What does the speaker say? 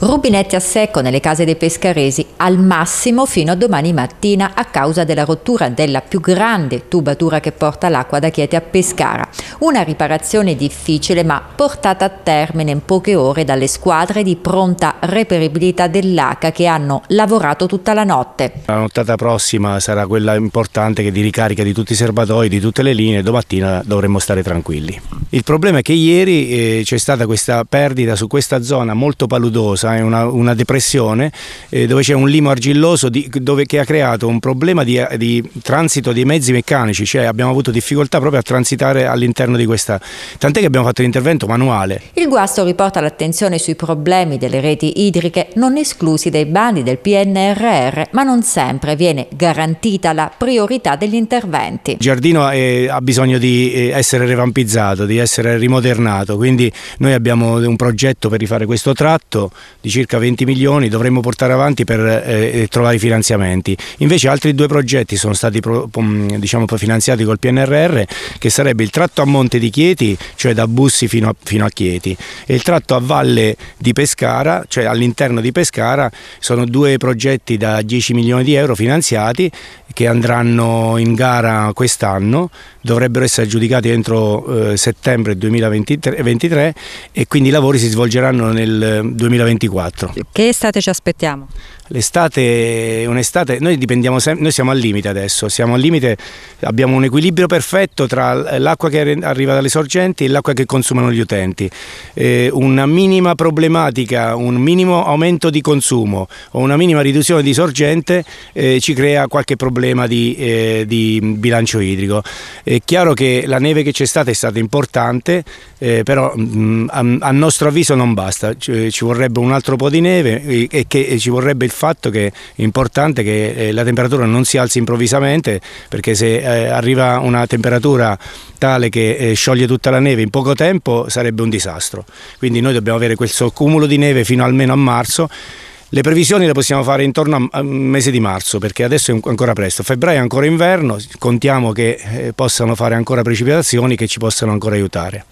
Rubinetti a secco nelle case dei pescaresi al massimo fino a domani mattina a causa della rottura della più grande tubatura che porta l'acqua da Chieti a Pescara. Una riparazione difficile ma portata a termine in poche ore dalle squadre di pronta reperibilità dell'ACA che hanno lavorato tutta la notte. La nottata prossima sarà quella importante che di ricarica di tutti i serbatoi, di tutte le linee, domattina dovremmo stare tranquilli. Il problema è che ieri eh, c'è stata questa perdita su questa zona molto paludosa bassa, è una, una depressione eh, dove c'è un limo argilloso di, dove, che ha creato un problema di, di, transito dei mezzi meccanici, cioè abbiamo avuto difficoltà proprio a transitare all'interno di questa, tant'è che abbiamo fatto l'intervento manuale. Il guasto riporta l'attenzione sui problemi delle reti idriche non esclusi dai bandi del PNRR, ma non sempre viene garantita la priorità degli interventi. Il giardino è, eh, ha bisogno di eh, essere revampizzato, di essere rimodernato, quindi noi abbiamo un progetto per rifare questo tratto di circa 20 milioni dovremmo portare avanti per eh, trovare i finanziamenti. Invece altri due progetti sono stati pro, diciamo, finanziati col PNRR che sarebbe il tratto a monte di Chieti, cioè da Bussi fino a, fino a Chieti e il tratto a valle di Pescara, cioè all'interno di Pescara, sono due progetti da 10 milioni di euro finanziati che andranno in gara quest'anno, dovrebbero essere aggiudicati entro eh, settembre 2023 e quindi i lavori si svolgeranno nel 2024 eh, 2024. Che estate ci aspettiamo? l'estate è un'estate, noi dipendiamo sempre, noi siamo al limite adesso, siamo al limite, abbiamo un equilibrio perfetto tra l'acqua che arriva dalle sorgenti e l'acqua che consumano gli utenti, eh, una minima problematica, un minimo aumento di consumo o una minima riduzione di sorgente eh, ci crea qualche problema di, eh, di, bilancio idrico. È chiaro che la neve che c'è stata è stata importante, eh, però mh, mm, a, a, nostro avviso non basta, ci, ci, vorrebbe un altro po' di neve e, eh, e che e ci vorrebbe il fatto che è importante che eh, la temperatura non si alzi improvvisamente perché se eh, arriva una temperatura tale che eh, scioglie tutta la neve in poco tempo sarebbe un disastro. Quindi noi dobbiamo avere questo cumulo di neve fino almeno a marzo le previsioni le possiamo fare intorno al mese di marzo perché adesso è ancora presto, febbraio è ancora inverno, contiamo che possano fare ancora precipitazioni che ci possano ancora aiutare.